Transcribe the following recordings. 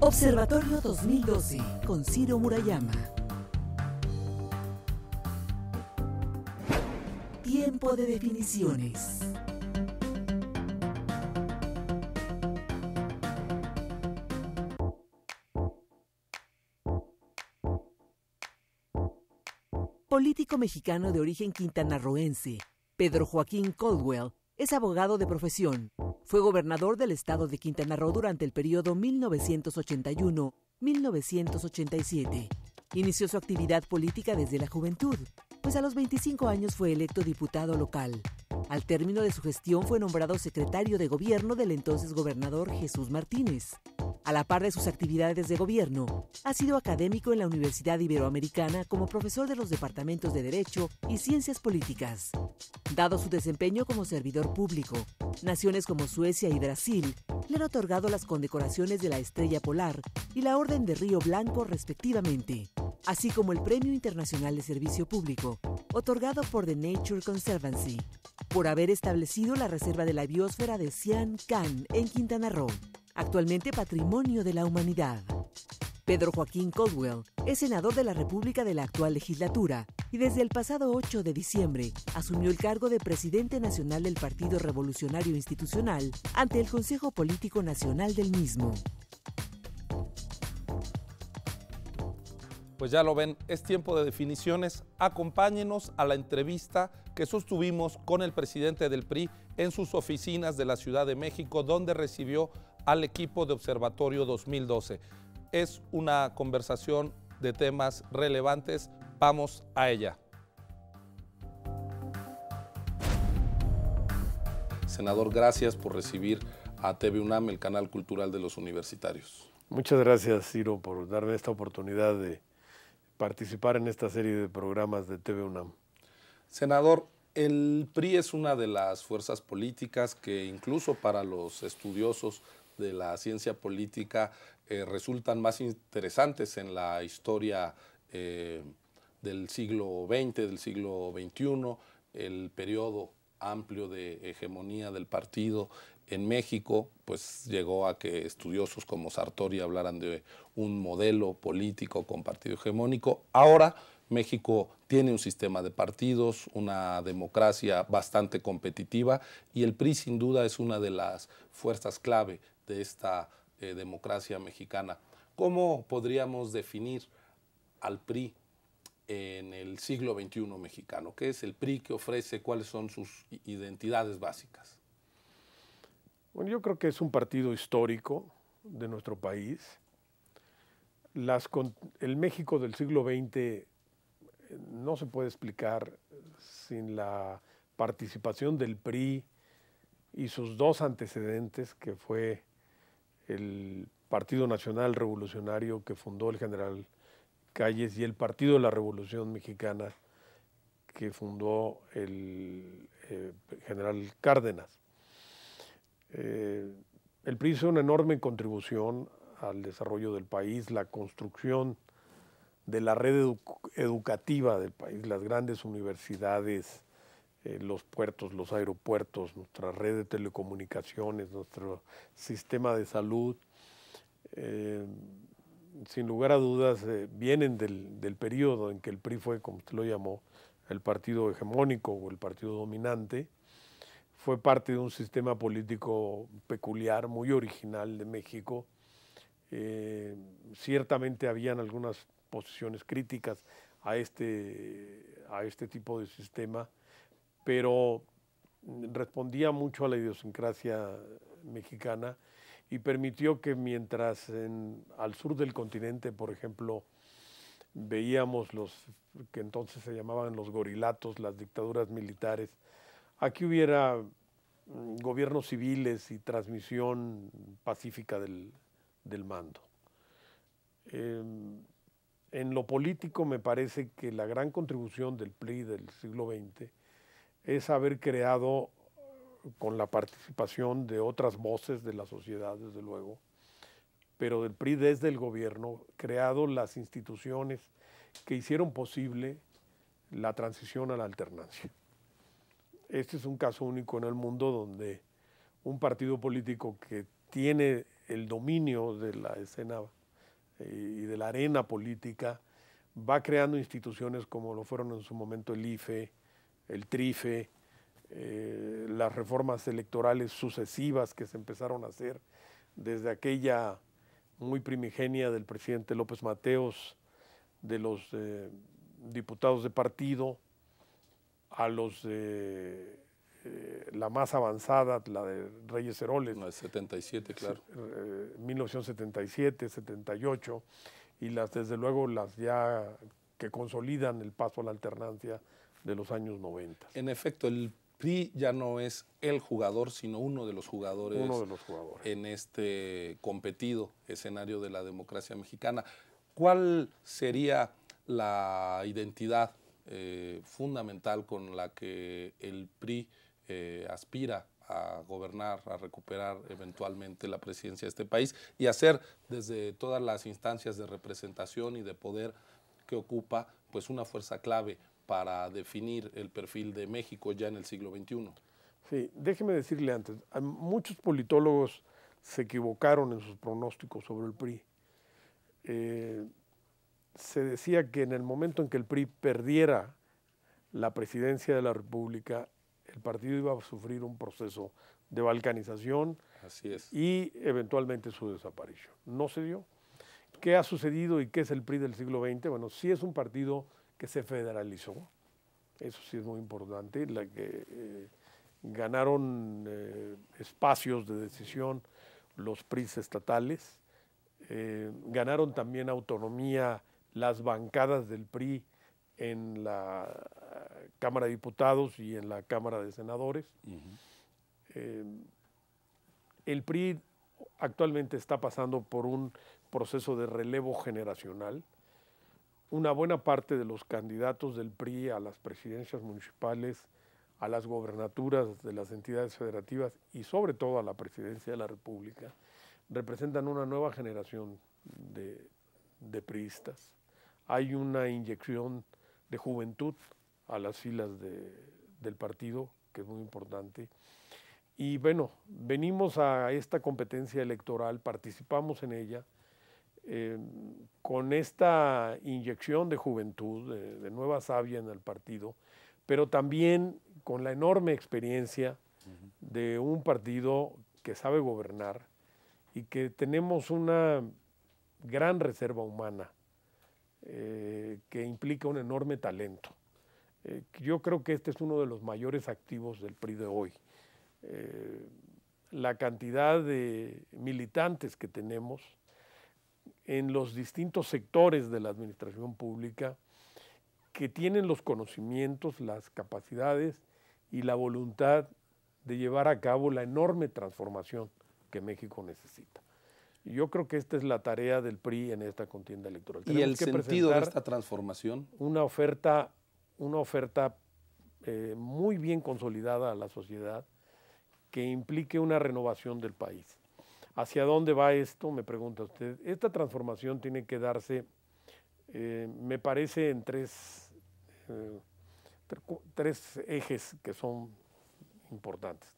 Observatorio 2012 con Ciro Murayama. Tiempo de definiciones. Político mexicano de origen quintanarroense, Pedro Joaquín Caldwell es abogado de profesión, fue gobernador del estado de Quintana Roo durante el periodo 1981-1987. Inició su actividad política desde la juventud, pues a los 25 años fue electo diputado local. Al término de su gestión fue nombrado secretario de gobierno del entonces gobernador Jesús Martínez. A la par de sus actividades de gobierno, ha sido académico en la Universidad Iberoamericana como profesor de los departamentos de Derecho y Ciencias Políticas. Dado su desempeño como servidor público, naciones como Suecia y Brasil le han otorgado las condecoraciones de la Estrella Polar y la Orden de Río Blanco respectivamente, así como el Premio Internacional de Servicio Público, otorgado por The Nature Conservancy, por haber establecido la reserva de la biosfera de Sian Can en Quintana Roo actualmente Patrimonio de la Humanidad. Pedro Joaquín Caldwell es senador de la República de la actual legislatura y desde el pasado 8 de diciembre asumió el cargo de presidente nacional del Partido Revolucionario Institucional ante el Consejo Político Nacional del mismo. Pues ya lo ven, es tiempo de definiciones. Acompáñenos a la entrevista que sostuvimos con el presidente del PRI en sus oficinas de la Ciudad de México, donde recibió al equipo de Observatorio 2012. Es una conversación de temas relevantes. Vamos a ella. Senador, gracias por recibir a TV UNAM, el canal cultural de los universitarios. Muchas gracias, Ciro, por darme esta oportunidad de participar en esta serie de programas de TV UNAM. Senador, el PRI es una de las fuerzas políticas que incluso para los estudiosos de la ciencia política eh, resultan más interesantes en la historia eh, del siglo XX, del siglo XXI, el periodo amplio de hegemonía del partido en México, pues llegó a que estudiosos como Sartori hablaran de un modelo político con partido hegemónico. Ahora México tiene un sistema de partidos, una democracia bastante competitiva y el PRI sin duda es una de las fuerzas clave de esta eh, democracia mexicana. ¿Cómo podríamos definir al PRI en el siglo XXI mexicano? ¿Qué es el PRI que ofrece? ¿Cuáles son sus identidades básicas? Bueno, yo creo que es un partido histórico de nuestro país. el México del siglo XX eh, no se puede explicar sin la participación del PRI y sus dos antecedentes, que fue el Partido Nacional Revolucionario que fundó el general Calles y el Partido de la Revolución Mexicana que fundó el eh, general Cárdenas. Eh, el PRI hizo una enorme contribución al desarrollo del país, la construcción de la red educativa del país, las grandes universidades, eh, los puertos, los aeropuertos, nuestra red de telecomunicaciones, nuestro sistema de salud, eh, sin lugar a dudas, eh, vienen del, periodo en que el PRI fue, como usted lo llamó, el partido hegemónico o el partido dominante, fue parte de un sistema político peculiar, muy original de México. ciertamente habían algunas posiciones críticas a este, a este tipo de sistema, pero mm, respondía mucho a la idiosincrasia mexicana y permitió que mientras al sur del continente, por ejemplo, veíamos los que entonces se llamaban los gorilatos, las dictaduras militares, aquí hubiera mm, gobiernos civiles y transmisión pacífica del, mando. Em, en lo político me parece que la gran contribución del PRI del siglo XX es haber creado con la participación de otras voces de la sociedad, desde luego, pero del PRI desde el gobierno, creado las instituciones que hicieron posible la transición a la alternancia. Este es un caso único en el mundo donde un partido político que tiene el dominio de la escena eh, y de la arena política va creando instituciones como lo fueron en su momento el IFE, el trife, eh, las reformas electorales sucesivas que se empezaron a hacer desde aquella muy primigenia del presidente López Mateos, de los eh, diputados de partido, a los eh, la más avanzada, la de Reyes Heroles. La de 77, claro. 1977, 78, y las, desde luego, las ya que consolidan el paso a la alternancia de los años 90. En efecto, el PRI ya no es el jugador, sino uno de los jugadores, en este competido escenario de la democracia mexicana. ¿Cuál sería la identidad eh, fundamental con la que el PRI eh, aspira a gobernar, a recuperar eventualmente la presidencia de este país y hacer desde todas las instancias de representación y de poder que ocupa, pues una fuerza clave, para definir el perfil de México ya en el siglo XXI. Sí, déjeme decirle antes, muchos politólogos se equivocaron en sus pronósticos sobre el PRI. Eh, se decía que en el momento en que el PRI perdiera la presidencia de la República, el partido iba a sufrir un proceso de balcanización Así es. y eventualmente su desaparición. No se dio. ¿Qué ha sucedido y qué es el PRI del siglo XX? Bueno, sí es un partido que se federalizó. Eso sí es muy importante, la que eh, ganaron eh, espacios de decisión los PRIs estatales, eh, ganaron también autonomía las bancadas del PRI en la Cámara de Diputados y en la Cámara de Senadores. el PRI actualmente está pasando por un proceso de relevo generacional una buena parte de los candidatos del PRI a las presidencias municipales, a las gobernaturas de las entidades federativas y sobre todo a la presidencia de la República, representan una nueva generación de, de priistas. Hay una inyección de juventud a las filas del partido, que es muy importante. Y bueno, venimos a esta competencia electoral, participamos en ella, eh, con esta inyección de juventud, de, nueva savia en el partido, pero también con la enorme experiencia de un partido que sabe gobernar y que tenemos una gran reserva humana eh, que implica un enorme talento. Eh, yo creo que este es uno de los mayores activos del PRI de hoy. la cantidad de militantes que tenemos en los distintos sectores de la administración pública que tienen los conocimientos, las capacidades y la voluntad de llevar a cabo la enorme transformación que México necesita. yo creo que esta es la tarea del PRI en esta contienda electoral. ¿Y el que sentido de esta transformación? Una oferta, una oferta eh, muy bien consolidada a la sociedad que implique una renovación del país. ¿Hacia dónde va esto? Me pregunta usted. Esta transformación tiene que darse, eh, me parece, en tres, eh, tres ejes que son importantes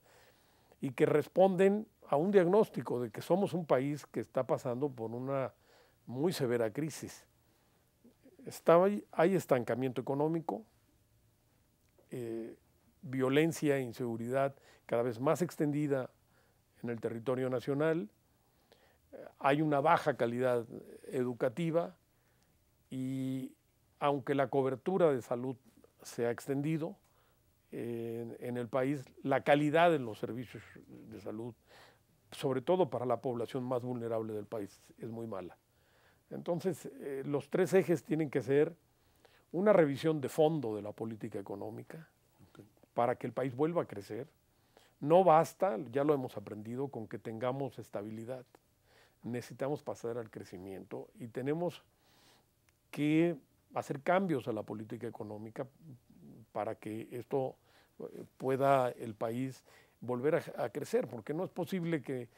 y que responden a un diagnóstico de que somos un país que está pasando por una muy severa crisis. Está, hay estancamiento económico, eh, violencia e inseguridad cada vez más extendida, en el territorio nacional, eh, hay una baja calidad educativa y aunque la cobertura de salud se ha extendido eh, en el país, la calidad de los servicios de salud, sobre todo para la población más vulnerable del país, es muy mala. Entonces, eh, los tres ejes tienen que ser una revisión de fondo de la política económica para que el país vuelva a crecer, no basta, ya lo hemos aprendido, con que tengamos estabilidad. Necesitamos pasar al crecimiento y tenemos que hacer cambios a la política económica para que esto eh, pueda el país volver a, crecer, porque no es posible que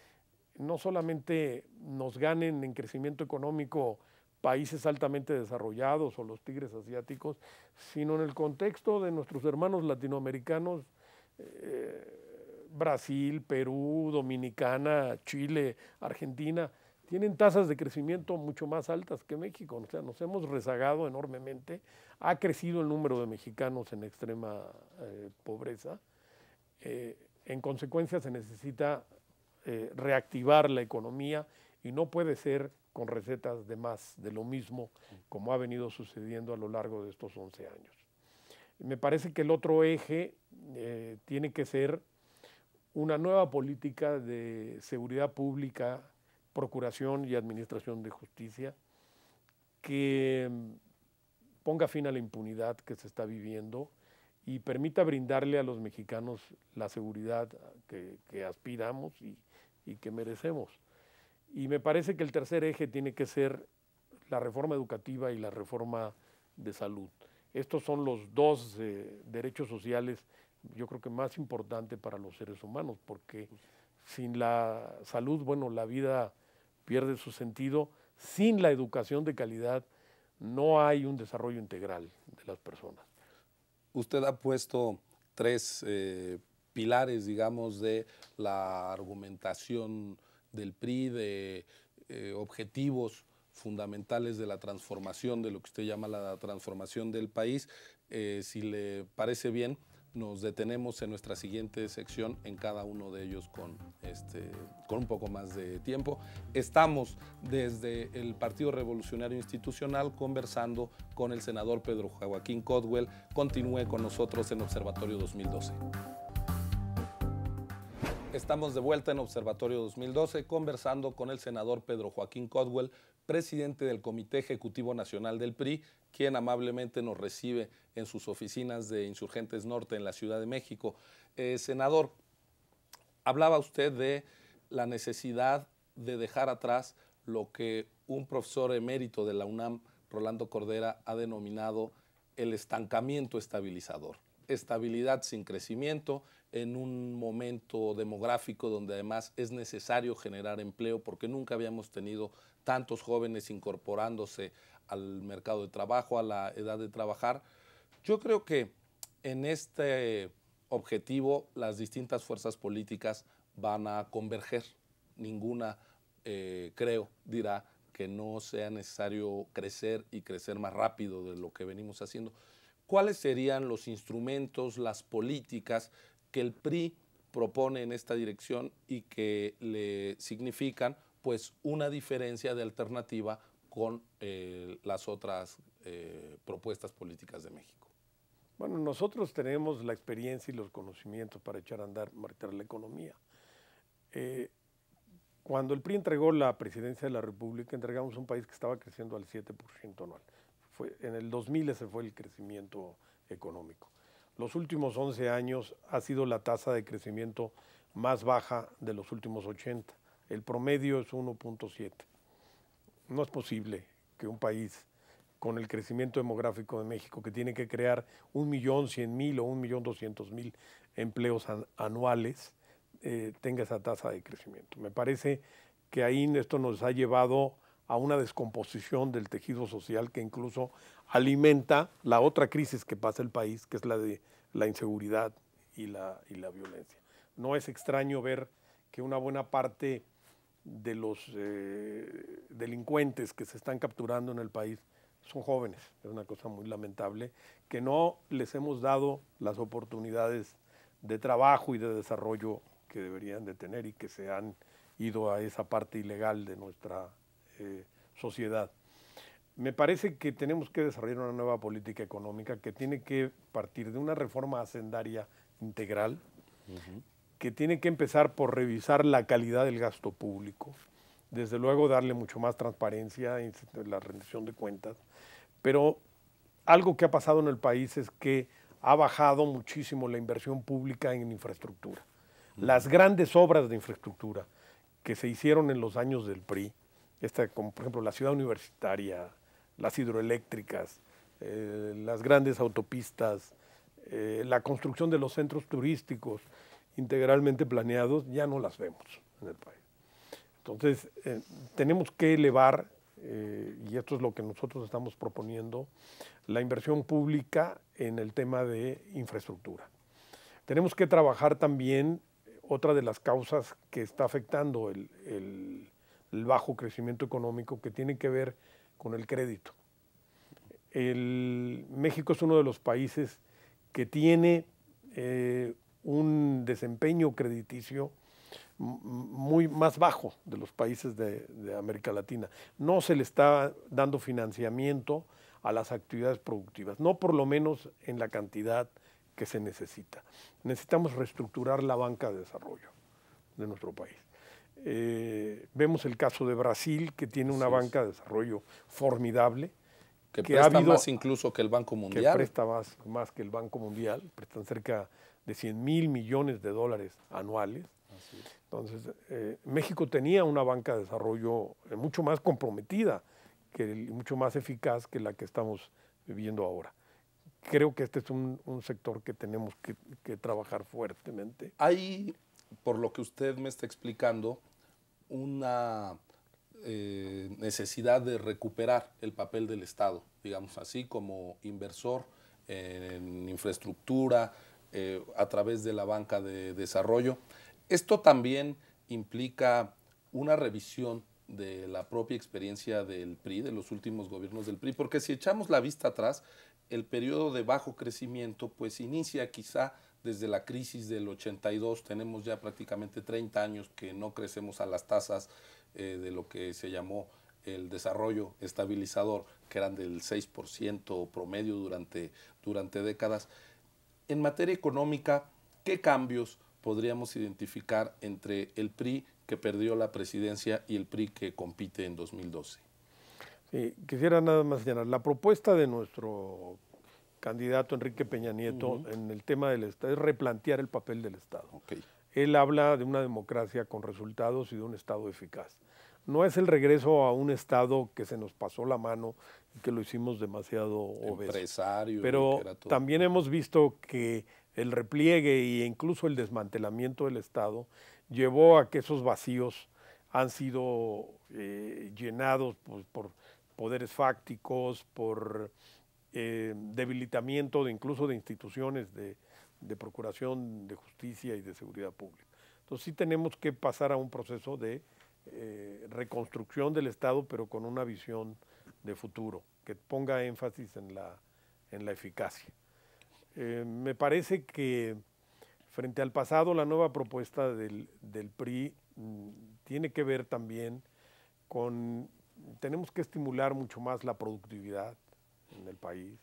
no solamente nos ganen en crecimiento económico países altamente desarrollados o los tigres asiáticos, sino en el contexto de nuestros hermanos latinoamericanos. Eh, Brasil, Perú, Dominicana, Chile, Argentina, tienen tasas de crecimiento mucho más altas que México. O sea, nos hemos rezagado enormemente. Ha crecido el número de mexicanos en extrema eh, pobreza. Eh, en consecuencia, se necesita eh, reactivar la economía y no puede ser con recetas de más, de lo mismo, como ha venido sucediendo a lo largo de estos 11 años. Me parece que el otro eje tiene que ser una nueva política de seguridad pública, procuración y administración de justicia que mm, ponga fin a la impunidad que se está viviendo y permita brindarle a los mexicanos la seguridad que, aspiramos y, que merecemos. Y me parece que el tercer eje tiene que ser la reforma educativa y la reforma de salud. Estos son los dos eh, derechos sociales yo creo que más importante para los seres humanos, porque sin la salud, bueno, la vida pierde su sentido, sin la educación de calidad no hay un desarrollo integral de las personas. Usted ha puesto tres eh, pilares, digamos, de la argumentación del PRI, de eh, objetivos fundamentales de la transformación, de lo que usted llama la transformación del país. Eh, si le parece bien, nos detenemos en nuestra siguiente sección en cada uno de ellos con, este, con un poco más de tiempo. Estamos desde el Partido Revolucionario Institucional conversando con el senador Pedro Joaquín Codwell. Continúe con nosotros en Observatorio 2012. Estamos de vuelta en Observatorio 2012 conversando con el senador Pedro Joaquín Codwell, presidente del Comité Ejecutivo Nacional del PRI, quien amablemente nos recibe en sus oficinas de Insurgentes Norte en la Ciudad de México. Eh, senador, hablaba usted de la necesidad de dejar atrás lo que un profesor emérito de la UNAM, Rolando Cordera, ha denominado el estancamiento estabilizador. Estabilidad sin crecimiento en un momento demográfico donde además es necesario generar empleo porque nunca habíamos tenido tantos jóvenes incorporándose al mercado de trabajo, a la edad de trabajar. Yo creo que en este objetivo las distintas fuerzas políticas van a converger. Ninguna, eh, creo, dirá que no sea necesario crecer y crecer más rápido de lo que venimos haciendo. ¿Cuáles serían los instrumentos, las políticas que el PRI propone en esta dirección y que le significan pues una diferencia de alternativa con eh, las otras eh, propuestas políticas de México. Bueno, nosotros tenemos la experiencia y los conocimientos para echar a andar, marcar la economía. Eh, cuando el PRI entregó la presidencia de la República, entregamos un país que estaba creciendo al 7% anual. Fue, en el 2000 ese fue el crecimiento económico. Los últimos 11 años ha sido la tasa de crecimiento más baja de los últimos 80 el promedio es 1.7. No es posible que un país con el crecimiento demográfico de México, que tiene que crear 1.100.000 o 1.200.000 empleos anuales, eh, tenga esa tasa de crecimiento. Me parece que ahí esto nos ha llevado a una descomposición del tejido social que incluso alimenta la otra crisis que pasa el país, que es la de la inseguridad y la, y la violencia. No es extraño ver que una buena parte de los eh, delincuentes que se están capturando en el país son jóvenes. Es una cosa muy lamentable que no les hemos dado las oportunidades de trabajo y de desarrollo que deberían de tener y que se han ido a esa parte ilegal de nuestra eh, sociedad. Me parece que tenemos que desarrollar una nueva política económica que tiene que partir de una reforma hacendaria integral, que tiene que empezar por revisar la calidad del gasto público, desde luego darle mucho más transparencia en la rendición de cuentas, pero algo que ha pasado en el país es que ha bajado muchísimo la inversión pública en infraestructura. Las grandes obras de infraestructura que se hicieron en los años del PRI, esta, como por ejemplo la ciudad universitaria, las hidroeléctricas, eh, las grandes autopistas, eh, la construcción de los centros turísticos, integralmente planeados, ya no las vemos en el país. Entonces, eh, tenemos que elevar, eh, y esto es lo que nosotros estamos proponiendo, la inversión pública en el tema de infraestructura. Tenemos que trabajar también eh, otra de las causas que está afectando el, el, bajo crecimiento económico que tiene que ver con el crédito. El, México es uno de los países que tiene un desempeño crediticio muy más bajo de los países de, América Latina. No se le está dando financiamiento a las actividades productivas, no por lo menos en la cantidad que se necesita. Necesitamos reestructurar la banca de desarrollo de nuestro país. Eh, vemos el caso de Brasil, que tiene una banca de desarrollo formidable, que, presta más incluso que el Banco Mundial. Que presta más, más que el Banco Mundial, prestan cerca de 100 mil millones de dólares anuales. Entonces, eh, México tenía una banca de desarrollo eh, mucho más comprometida, que mucho más eficaz que la que estamos viviendo ahora. Creo que este es un, sector que tenemos que, que trabajar fuertemente. Hay, por lo que usted me está explicando, una eh, necesidad de recuperar el papel del Estado, digamos así, como inversor en infraestructura, eh, a través de la banca de desarrollo. Esto también implica una revisión de la propia experiencia del PRI, de los últimos gobiernos del PRI, porque si echamos la vista atrás, el periodo de bajo crecimiento pues inicia quizá desde la crisis del 82, tenemos ya prácticamente 30 años que no crecemos a las tasas eh, de lo que se llamó el desarrollo estabilizador, que eran del 6% promedio durante, durante décadas. En materia económica, ¿qué cambios podríamos identificar entre el PRI que perdió la presidencia y el PRI que compite en 2012? Sí, quisiera nada más señalar. La propuesta de nuestro candidato Enrique Peña Nieto en el tema del Estado es replantear el papel del Estado. Él habla de una democracia con resultados y de un Estado eficaz. No es el regreso a un Estado que se nos pasó la mano y que lo hicimos demasiado obeso. Pero también hemos visto que el repliegue e incluso el desmantelamiento del Estado llevó a que esos vacíos han sido eh, llenados pues, por poderes fácticos, por eh, debilitamiento de incluso de instituciones de, de procuración de justicia y de seguridad pública. Entonces sí tenemos que pasar a un proceso de eh, reconstrucción del Estado, pero con una visión de futuro, que ponga énfasis en la, eficacia. Eh, me parece que frente al pasado la nueva propuesta del, PRI mm, tiene que ver también con, tenemos que estimular mucho más la productividad en el país.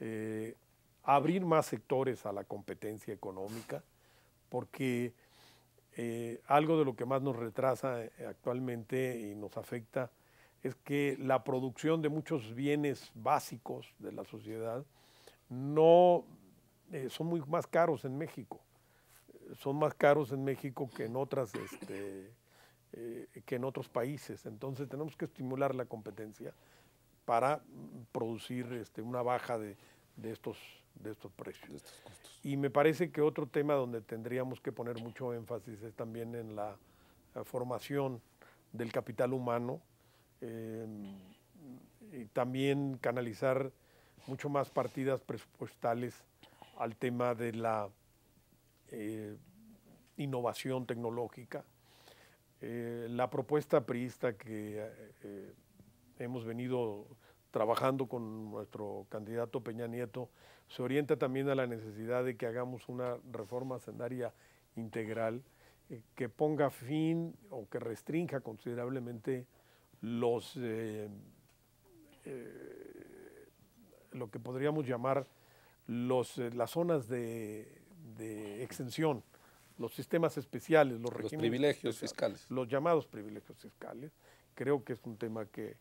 Eh, abrir más sectores a la competencia económica, porque eh, algo de lo que más nos retrasa eh, actualmente y nos afecta es que la producción de muchos bienes básicos de la sociedad no eh, son muy más caros en México. Son más caros en México que en otras este, que en otros países. Entonces tenemos que estimular la competencia para producir este, una baja de estos de estos precios. Y me parece que otro tema donde tendríamos que poner mucho énfasis es también en la, eh, formación del capital humano em, y también canalizar mucho más partidas presupuestales al tema de la eh, innovación tecnológica. Eh, la propuesta priista que hemos venido trabajando con nuestro candidato Peña Nieto, se orienta también a la necesidad de que hagamos una reforma hacendaria integral eh, que ponga fin o que restrinja considerablemente los eh, eh, lo que podríamos llamar los, las zonas de, de, exención, los sistemas especiales, los, los privilegios fiscales. Los llamados privilegios fiscales. Creo que es un tema que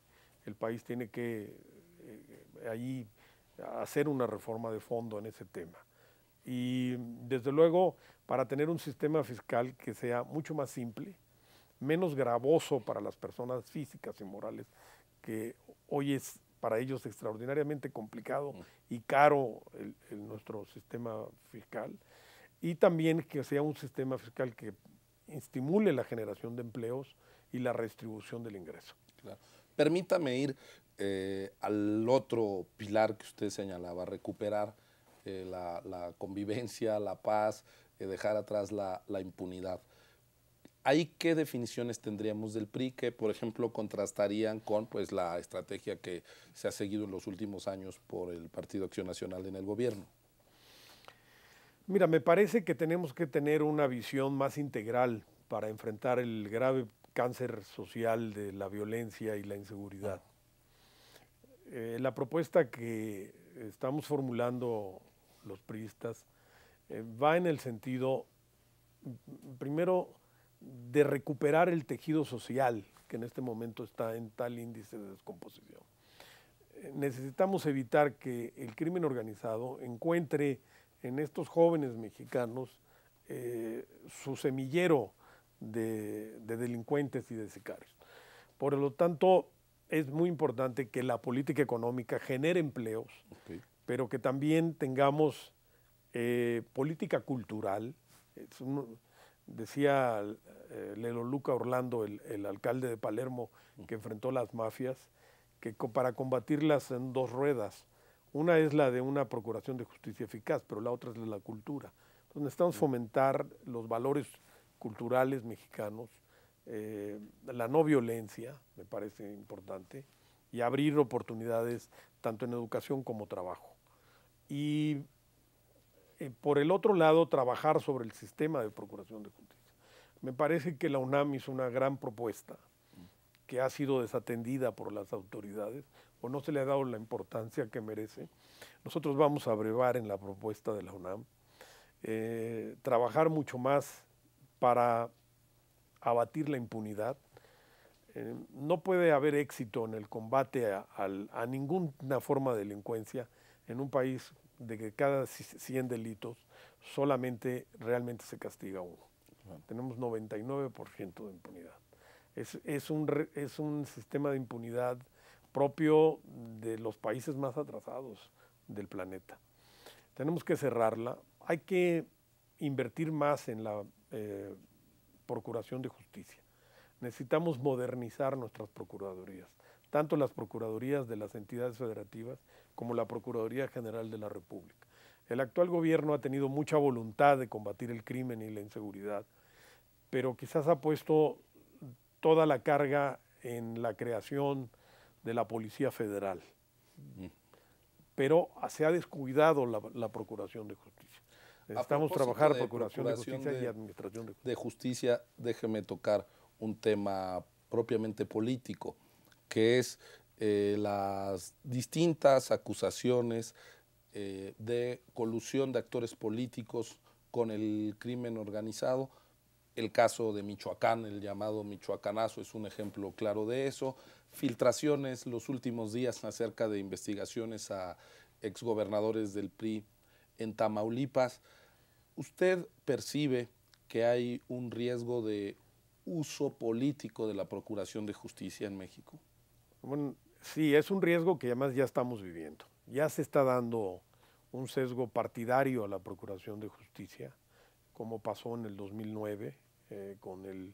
el país tiene que eh, allí hacer una reforma de fondo en ese tema. Y desde luego, para tener un sistema fiscal que sea mucho más simple, menos gravoso para las personas físicas y morales, que hoy es para ellos extraordinariamente complicado y caro nuestro sistema fiscal, y también que sea un sistema fiscal que estimule la generación de empleos y la redistribución del ingreso. Claro. Permítame ir eh, al otro pilar que usted señalaba, recuperar eh, la, convivencia, la paz, eh, dejar atrás la, impunidad. ¿Hay qué definiciones tendríamos del PRI que, por ejemplo, contrastarían con pues, la estrategia que se ha seguido en los últimos años por el Partido Acción Nacional en el gobierno? Mira, me parece que tenemos que tener una visión más integral para enfrentar el grave cáncer social de la violencia y la inseguridad. Eh, la propuesta que estamos formulando los priistas eh, va en el sentido, mm, primero, de recuperar el tejido social que en este momento está en tal índice de descomposición. Eh, necesitamos evitar que el crimen organizado encuentre en estos jóvenes mexicanos su semillero de, delincuentes y de sicarios. Por lo tanto, es muy importante que la política económica genere empleos, pero que también tengamos eh, política cultural. decía eh, Lelo Luca Orlando, el, alcalde de Palermo, mm. que enfrentó las mafias, que para combatirlas en dos ruedas, una es la de una procuración de justicia eficaz, pero la otra es la de la cultura. donde necesitamos mm. fomentar los valores culturales mexicanos, eh, la no violencia, me parece importante, y abrir oportunidades tanto en educación como trabajo. Y eh, por el otro lado, trabajar sobre el sistema de procuración de justicia. Me parece que la UNAM hizo una gran propuesta que ha sido desatendida por las autoridades o no se le ha dado la importancia que merece. Nosotros vamos a brevar en la propuesta de la UNAM, eh, trabajar mucho más para abatir la impunidad. Eh, no puede haber éxito en el combate a, ninguna forma de delincuencia en un país de que cada 100 delitos solamente realmente se castiga uno. Tenemos 99% de impunidad. Es, es, un, es un sistema de impunidad propio de los países más atrasados del planeta. Tenemos que cerrarla. Hay que invertir más en la eh, procuración de justicia. Necesitamos modernizar nuestras procuradurías, tanto las procuradurías de las entidades federativas como la Procuraduría General de la República. El actual gobierno ha tenido mucha voluntad de combatir el crimen y la inseguridad, pero quizás ha puesto toda la carga en la creación de la Policía Federal. Pero se ha descuidado la Procuración de Justicia estamos trabajar Procuración, Procuración de Justicia y Administración de Justicia. De justicia, déjeme tocar un tema propiamente político, que es eh, las distintas acusaciones eh, de colusión de actores políticos con el crimen organizado. El caso de Michoacán, el llamado Michoacanazo, es un ejemplo claro de eso. Filtraciones los últimos días acerca de investigaciones a exgobernadores del PRI en Tamaulipas, ¿usted percibe que hay un riesgo de uso político de la Procuración de Justicia en México? sí, es un riesgo que además ya estamos viviendo. Ya se está dando un sesgo partidario a la Procuración de Justicia, como pasó en el 2009 eh, con el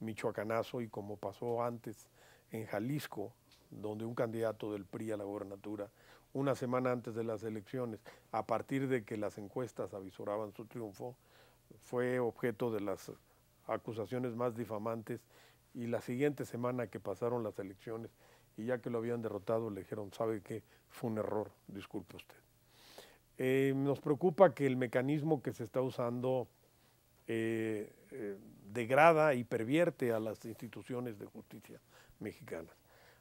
michoacanazo y como pasó antes en Jalisco, donde un candidato del PRI a la gobernatura una semana antes de las elecciones, a partir de que las encuestas avisoraban su triunfo, fue objeto de las acusaciones más difamantes y la siguiente semana que pasaron las elecciones y ya que lo habían derrotado le dijeron, sabe que fue un error, disculpe usted. Eh, nos preocupa que el mecanismo que se está usando eh, eh, degrada y pervierte a las instituciones de justicia mexicanas.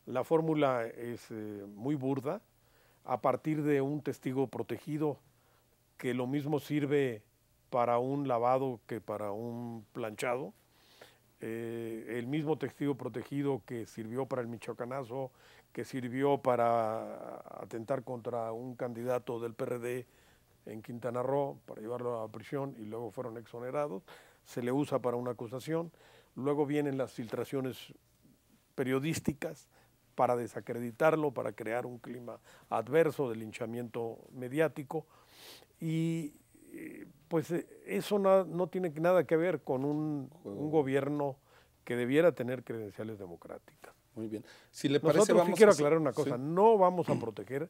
La fórmula es muy burda, a partir de un testigo protegido, que lo mismo sirve para un lavado que para un planchado. Eh, el mismo testigo protegido que sirvió para el Michoacanazo, que sirvió para atentar contra un candidato del PRD en Quintana Roo para llevarlo a prisión y luego fueron exonerados, se le usa para una acusación. Luego vienen las filtraciones periodísticas, para desacreditarlo, para crear un clima adverso del linchamiento mediático. Y eh, pues eh, eso no, tiene nada que ver con un, gobierno que debiera tener credenciales democráticas. Muy bien. Si le parece, Nosotros, sí quiero aclarar una cosa, no vamos a proteger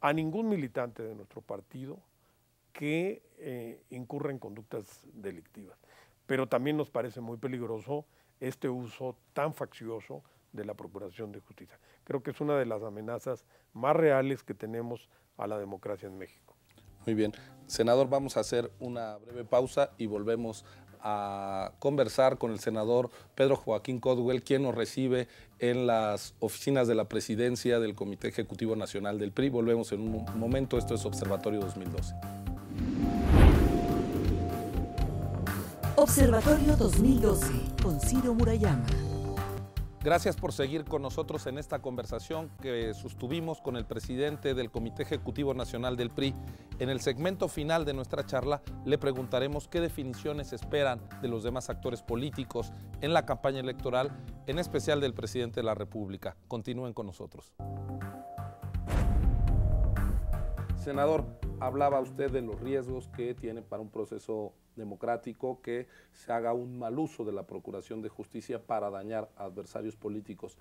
a ningún militante de nuestro partido que eh, incurra en conductas delictivas. Pero también nos parece muy peligroso este uso tan faccioso de la Procuración de Justicia. Creo que es una de las amenazas más reales que tenemos a la democracia en México. Muy bien. Senador, vamos a hacer una breve pausa y volvemos a conversar con el senador Pedro Joaquín Codwell, quien nos recibe en las oficinas de la presidencia del Comité Ejecutivo Nacional del PRI. Volvemos en un momento, esto es Observatorio 2012. Observatorio 2012 con Ciro Murayama. Gracias por seguir con nosotros en esta conversación que sostuvimos con el presidente del Comité Ejecutivo Nacional del PRI. En el segmento final de nuestra charla le preguntaremos qué definiciones esperan de los demás actores políticos en la campaña electoral, en especial del presidente de la República. Continúen con nosotros. Senador, hablaba usted de los riesgos que tiene para un proceso democrático que se haga un mal uso de la Procuración de Justicia para dañar a adversarios políticos.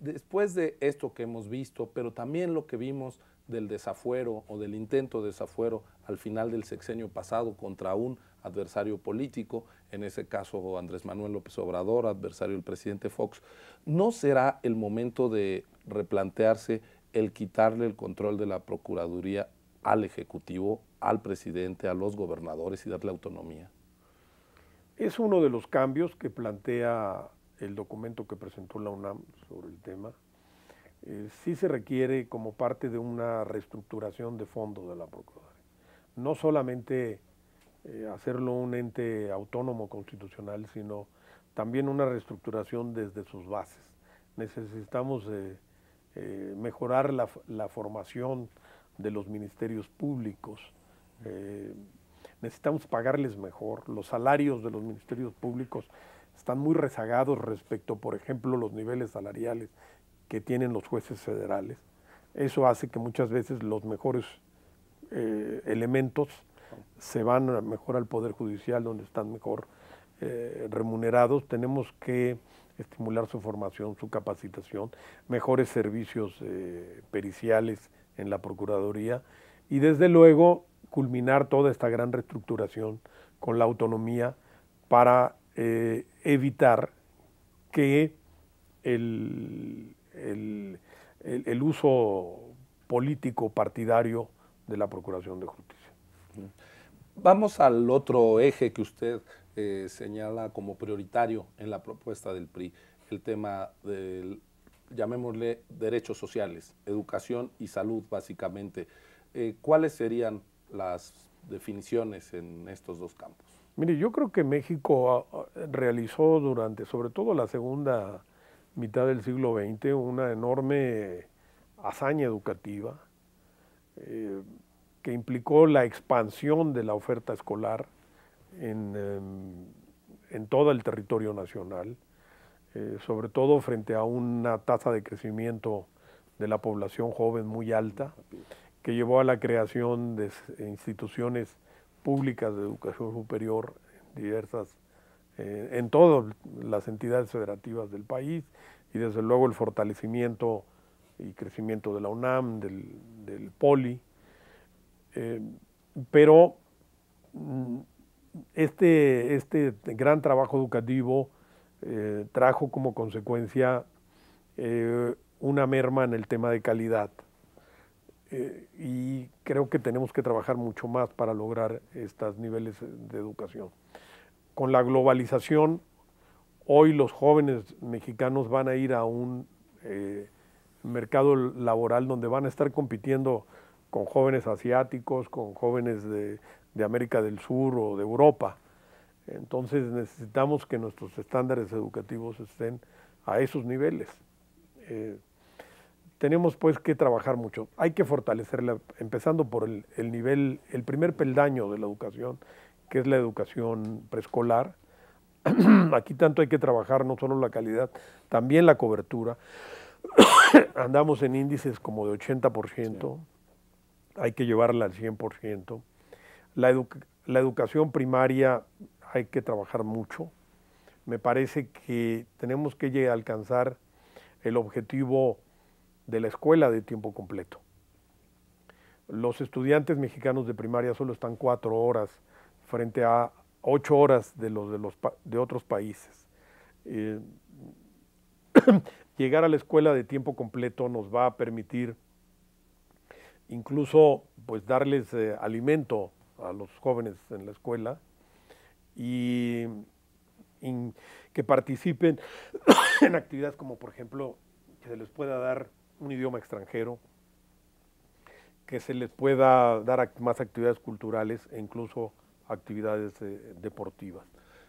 Después de esto que hemos visto, pero también lo que vimos del desafuero o del intento de desafuero al final del sexenio pasado contra un adversario político, en ese caso Andrés Manuel López Obrador, adversario del presidente Fox, ¿no será el momento de replantearse el quitarle el control de la Procuraduría al Ejecutivo al presidente, a los gobernadores y darle autonomía. Es uno de los cambios que plantea el documento que presentó la UNAM sobre el tema. Eh, sí se requiere como parte de una reestructuración de fondo de la Procuraduría. No solamente eh, hacerlo un ente autónomo constitucional, sino también una reestructuración desde sus bases. Necesitamos eh, mejorar la formación de los ministerios públicos, eh, necesitamos pagarles mejor. Los salarios de los ministerios públicos están muy rezagados respecto, por ejemplo, los niveles salariales que tienen los jueces federales. Eso hace que muchas veces los mejores eh, elementos se van mejor al Poder Judicial, donde están mejor eh, remunerados. Tenemos que estimular su formación, su capacitación, mejores servicios periciales en la Procuraduría y desde luego culminar toda esta gran reestructuración con la autonomía para eh, evitar que el, el, uso político partidario de la Procuración de Justicia. Vamos al otro eje que usted eh, señala como prioritario en la propuesta del PRI, el tema del, llamémosle, derechos sociales, educación y salud básicamente. Eh, ¿Cuáles serían las definiciones en estos dos campos? Mire, yo creo que México ah, ah, realizó durante, sobre todo la segunda mitad del siglo XX, una enorme hazaña educativa eh, que implicó la expansión de la oferta escolar en, em, todo el territorio nacional, eh, sobre todo frente a una tasa de crecimiento de la población joven muy alta que llevó a la creación de eh, instituciones públicas de educación superior en diversas, eh, en todas las entidades federativas del país y desde luego el fortalecimiento y crecimiento de la UNAM, del, POLI, eh, pero mm, este, este, gran trabajo educativo trajo como consecuencia una merma en el tema de calidad. Eh, y creo que tenemos que trabajar mucho más para lograr estos niveles eh, de educación. Con la globalización, hoy los jóvenes mexicanos van a ir a un eh, mercado laboral donde van a estar compitiendo con jóvenes asiáticos, con jóvenes de, América del Sur o de Europa. Entonces necesitamos que nuestros estándares educativos estén a esos niveles tenemos pues que trabajar mucho. Hay que fortalecerla, empezando por el, nivel, el primer peldaño de la educación, que es la educación preescolar. Aquí tanto hay que trabajar no solo la calidad, también la cobertura. Andamos en índices como de 80%, hay que llevarla al 100%. La, la educación primaria hay que trabajar mucho. Me parece que tenemos que alcanzar el objetivo de la escuela de tiempo completo. Los estudiantes mexicanos de primaria solo están cuatro horas frente a ocho horas de los de, los, de otros países. Eh, llegar a la escuela de tiempo completo nos va a permitir incluso pues darles eh, alimento a los jóvenes en la escuela y que participen en actividades como por ejemplo que se les pueda dar un idioma extranjero, que se les pueda dar más actividades culturales e incluso actividades eh, deportivas.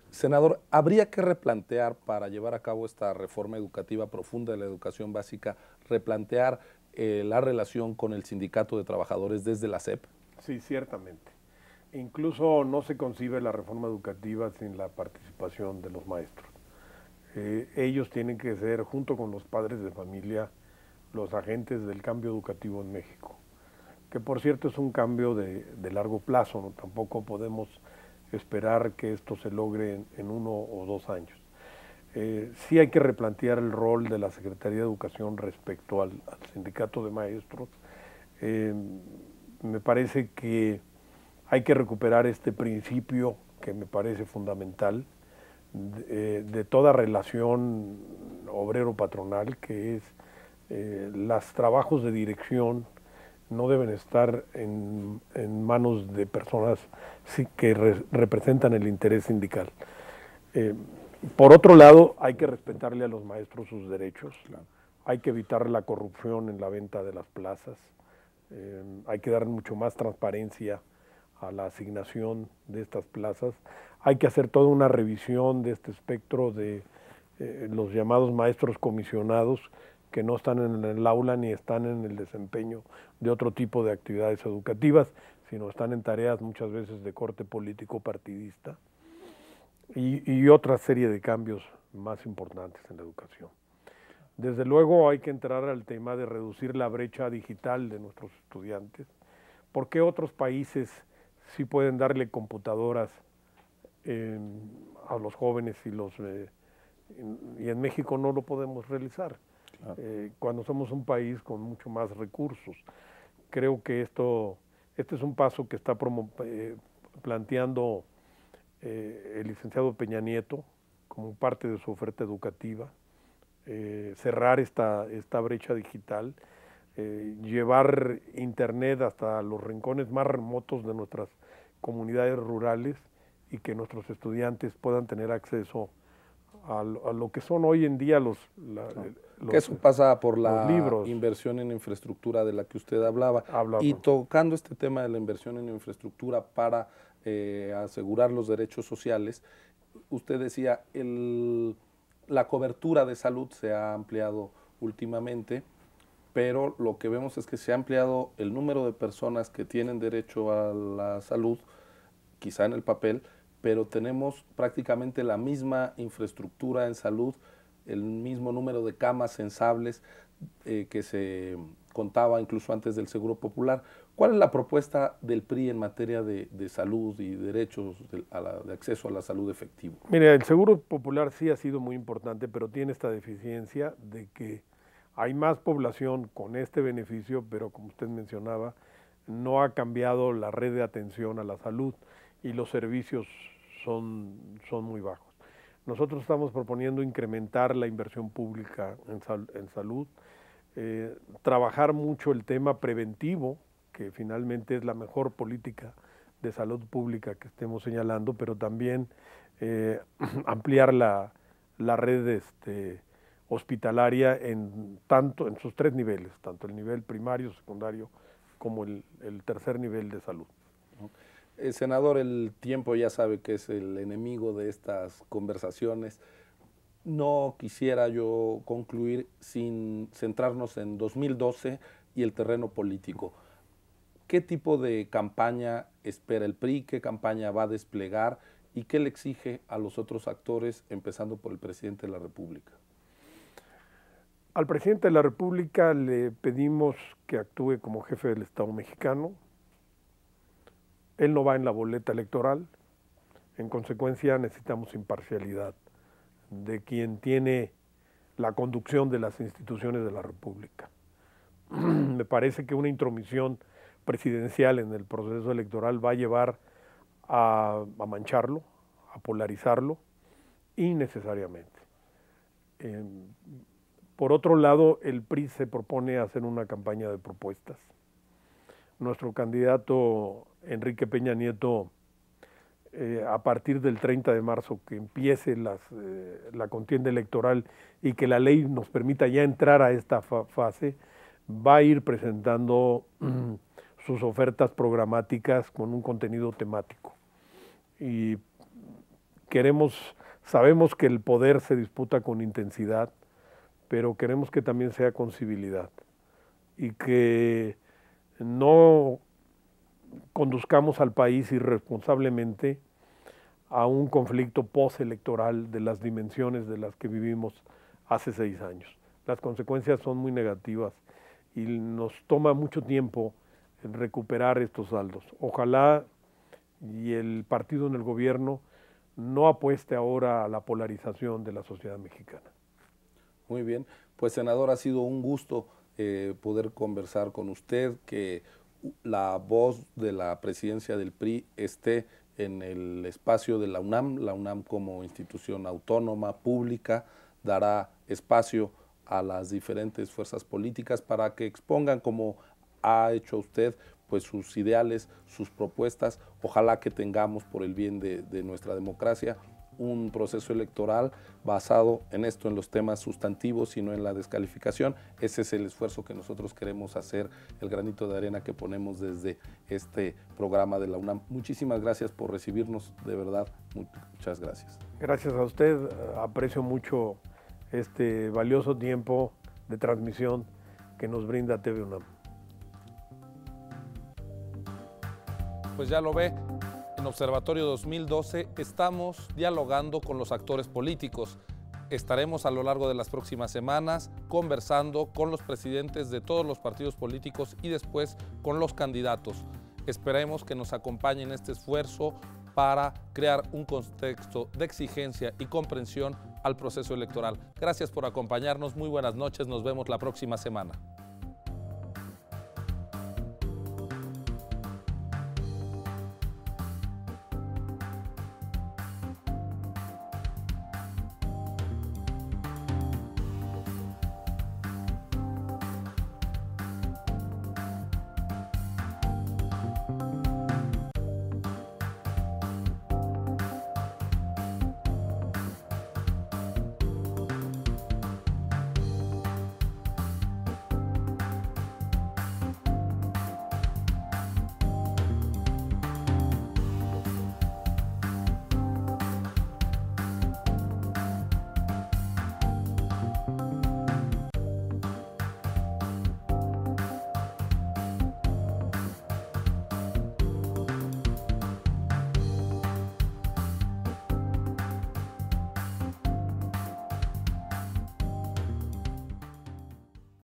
Senador, ¿habría que replantear para llevar a cabo esta reforma educativa profunda de la educación básica, replantear eh, la relación con el sindicato de trabajadores desde la SEP? Sí, ciertamente. Incluso no se concibe la reforma educativa sin la participación de los maestros. Eh, ellos tienen que ser, junto con los padres de familia, los agentes del cambio educativo en México, que por cierto es un cambio de, largo plazo, ¿no? tampoco podemos esperar que esto se logre en, uno o dos años. Eh, sí hay que replantear el rol de la Secretaría de Educación respecto al, sindicato de maestros. Eh, me parece que hay que recuperar este principio que me parece fundamental de eh, toda relación obrero-patronal, que es eh, los trabajos de dirección no deben estar en, manos de personas que representan el interés sindical. Eh, por otro lado, hay que respetarle a los maestros sus derechos, hay que evitar la corrupción en la venta de las plazas, eh, hay que dar mucho más transparencia a la asignación de estas plazas, hay que hacer toda una revisión de este espectro de los llamados maestros comisionados que no están en el aula ni están en el desempeño de otro tipo de actividades educativas, sino están en tareas muchas veces de corte político partidista y, otra serie de cambios más importantes en la educación. Desde luego hay que entrar al tema de reducir la brecha digital de nuestros estudiantes, ¿Por qué otros países sí pueden darle computadoras em, a los jóvenes y, los, eh, y en México no lo podemos realizar. Ah. Eh, cuando somos un país con mucho más recursos. Creo que esto, este es un paso que está eh, planteando eh, el licenciado Peña Nieto como parte de su oferta educativa, cerrar esta, esta brecha digital, llevar Internet hasta los rincones más remotos de nuestras comunidades rurales y que nuestros estudiantes puedan tener acceso a, lo que son hoy en día los, ah que eso pasa por la inversión en infraestructura de la que usted hablaba. Y tocando este tema de la inversión en infraestructura para eh, asegurar los derechos sociales, usted decía, la cobertura de salud se ha ampliado últimamente, pero lo que vemos es que se ha ampliado el número de personas que tienen derecho a la salud, quizá en el papel, pero tenemos prácticamente la misma infraestructura en salud el mismo número de camas sensables eh, que se contaba incluso antes del Seguro Popular. ¿Cuál es la propuesta del PRI en materia de, salud y derechos de, acceso a la salud efectivo? Mire, el Seguro Popular sí ha sido muy importante, pero tiene esta deficiencia de que hay más población con este beneficio, pero como usted mencionaba, no ha cambiado la red de atención a la salud y los servicios son, son muy bajos. Nosotros estamos proponiendo incrementar la inversión pública en, salud, eh, trabajar mucho el tema preventivo, que finalmente es la mejor política de salud pública que estemos señalando, pero también eh, ampliar la, red este, hospitalaria en, tanto, en sus tres niveles, tanto el nivel primario, secundario, como el tercer nivel de salud. El senador, el tiempo ya sabe que es el enemigo de estas conversaciones. No quisiera yo concluir sin centrarnos en 2012 y el terreno político. ¿Qué tipo de campaña espera el PRI? ¿Qué campaña va a desplegar? ¿Y qué le exige a los otros actores, empezando por el presidente de la República? Al presidente de la República le pedimos que actúe como jefe del Estado mexicano, él no va en la boleta electoral, en consecuencia necesitamos imparcialidad de quien tiene la conducción de las instituciones de la República. Me parece que una intromisión presidencial en el proceso electoral va a llevar a, mancharlo, a polarizarlo innecesariamente. Eh, por otro lado, el PRI se propone hacer una campaña de propuestas nuestro candidato Enrique Peña Nieto, eh, a partir del 30 de marzo, que empiece las, eh, la contienda electoral y que la ley nos permita ya entrar a esta fase, va a ir presentando mm, sus ofertas programáticas con un contenido temático. Y queremos, sabemos que el poder se disputa con intensidad, pero queremos que también sea con civilidad y que no conduzcamos al país irresponsablemente a un conflicto postelectoral de las dimensiones de las que vivimos hace seis años. Las consecuencias son muy negativas y nos toma mucho tiempo recuperar estos saldos. Ojalá y el partido en el gobierno no apueste ahora a la polarización de la sociedad mexicana. Muy bien, pues senador, ha sido un gusto eh, poder conversar con usted, que la voz de la presidencia del PRI esté en el espacio de la UNAM. La UNAM como institución autónoma, pública, dará espacio a las diferentes fuerzas políticas para que expongan como ha hecho usted pues sus ideales, sus propuestas. Ojalá que tengamos por el bien de nuestra democracia un proceso electoral basado en esto, en los temas sustantivos y no en la descalificación. Ese es el esfuerzo que nosotros queremos hacer, el granito de arena que ponemos desde este programa de la UNAM. Muchísimas gracias por recibirnos, de verdad, muchas gracias. Gracias a usted, aprecio mucho este valioso tiempo de transmisión que nos brinda TV UNAM. Pues ya lo ve, en Observatorio 2012 estamos dialogando con los actores políticos. Estaremos a lo largo de las próximas semanas conversando con los presidentes de todos los partidos políticos y después con los candidatos. Esperemos que nos acompañen en este esfuerzo para crear un contexto de exigencia y comprensión al proceso electoral. Gracias por acompañarnos, muy buenas noches, nos vemos la próxima semana.